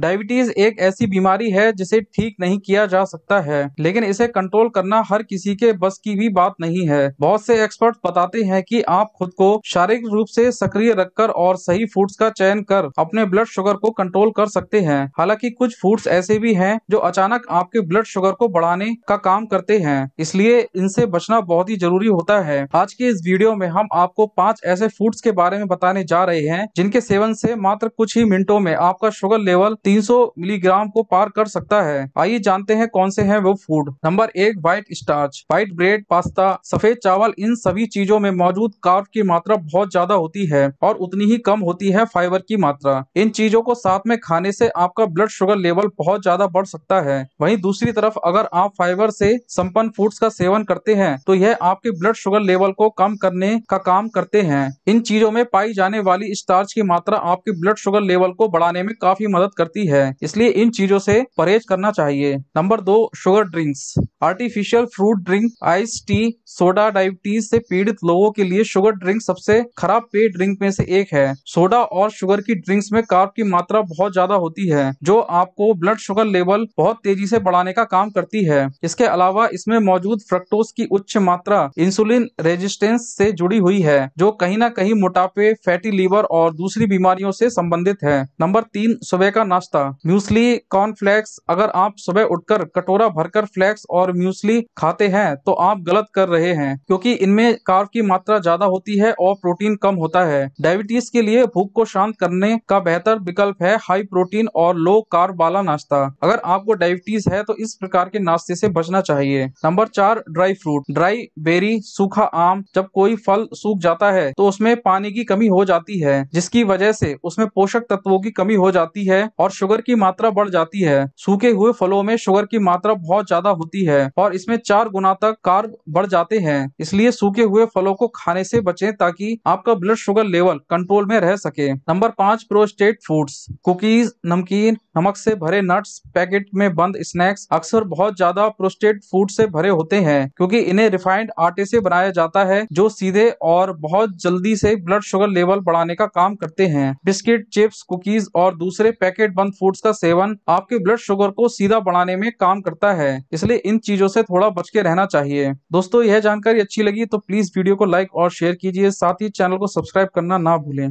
diabetes एक ऐसी बीमारी है जिसे ठीक नहीं किया जा सकता है लेकिन इसे कंट्रोल करना हर किसी के बस की भी बात नहीं है बहुत से एक्सपर्ट बताते हैं कि आप खुद को शारीरिक रूप से सक्रिय रखकर और सही फूड्स का चयन कर अपने ब्लड शुगर को कंट्रोल कर सकते हैं हालांकि कुछ फूड्स ऐसे भी हैं जो अचानक आपके ब्लड शुगर को बढ़ाने का काम करते हैं इसलिए इनसे बचना बहुत ही जरूरी होता है आज के इस वीडियो में हम आपको पाँच ऐसे फूड्स के बारे में बताने जा रहे हैं जिनके सेवन से मात्र कुछ ही मिनटों में आपका शुगर लेवल 300 मिलीग्राम को पार कर सकता है आइए जानते हैं कौन से हैं वो फूड नंबर एक white starch white bread pasta सफेद चावल इन सभी चीजों में मौजूद कार्ब की मात्रा बहुत ज्यादा होती है और उतनी ही कम होती है फाइबर की मात्रा इन चीजों को साथ में खाने से आपका ब्लड शुगर लेवल बहुत ज्यादा बढ़ सकता है वहीं दूसरी तरफ अगर आप फाइबर से संपन्न फूड्स का सेवन करते हैं तो यह आपके ब्लड शुगर लेवल को कम करने का काम करते हैं इन चीजों में पाई जाने वाली स्टार्च की मात्रा आपके ब्लड शुगर लेवल को बढ़ाने में काफी मदद करती सकती है इसलिए इन चीजों से परहेज करना चाहिए नंबर दो sugar drinks artificial fruit drink ice tea soda diabetes से पीड़ित लोगों के लिए शुगर ड्रिंक सबसे खराब पेय ड्रिंक में से एक है सोडा और शुगर की ड्रिंक्स में कार्ब की मात्रा बहुत ज्यादा होती है जो आपको ब्लड शुगर लेवल बहुत तेजी से बढ़ाने का काम करती है इसके अलावा इसमें मौजूद फ्रक्टोज की उच्च मात्रा इंसुलिन रेजिस्टेंस से जुड़ी हुई है जो कहीं ना कहीं मोटापे फैटी लीवर और दूसरी बीमारियों से संबंधित है नंबर तीन सुबह का नाश्ता नाश्ता म्यूसली फ्लेक्स अगर आप सुबह उठकर कटोरा भरकर फ्लेक्स और म्यूसली खाते हैं तो आप गलत कर रहे हैं क्योंकि इनमें कार्ब की मात्रा ज्यादा होती है और प्रोटीन कम होता है डायबिटीज के लिए भूख को शांत करने का बेहतर विकल्प है हाई प्रोटीन और लो कार्ब वाला नाश्ता अगर आपको डायबिटीज है तो इस प्रकार के नाश्ते से बचना चाहिए नंबर चार ड्राई फ्रूट ड्राई बेरी सूखा आम जब कोई फल सूख जाता है तो उसमें पानी की कमी हो जाती है जिसकी वजह से उसमें पोषक तत्वों की कमी हो जाती है और शुगर की मात्रा बढ़ जाती है सूखे हुए फलों में शुगर की मात्रा बहुत ज्यादा होती है और इसमें चार गुना तक कार्ब बढ़ जाते हैं इसलिए सूखे हुए फलों को खाने से बचें ताकि आपका ब्लड शुगर लेवल कंट्रोल में रह सके नंबर पाँच प्रोस्टेट फूड्स कुकीज नमकीन नमक से भरे नट्स पैकेट में बंद स्नैक्स अक्सर बहुत ज्यादा प्रोस्टेट फूड से भरे होते हैं क्योंकि इन्हें रिफाइंड आटे से बनाया जाता है जो सीधे और बहुत जल्दी से ब्लड शुगर लेवल बढ़ाने का काम करते हैं बिस्किट चिप्स कुकीज और दूसरे पैकेट बंद फन फूड्स का सेवन आपके ब्लड शुगर को सीधा बढ़ाने में काम करता है इसलिए इन चीजों से थोड़ा बच के रहना चाहिए दोस्तों यह जानकारी अच्छी लगी तो प्लीज वीडियो को लाइक और शेयर कीजिए साथ ही चैनल को सब्सक्राइब करना ना भूलें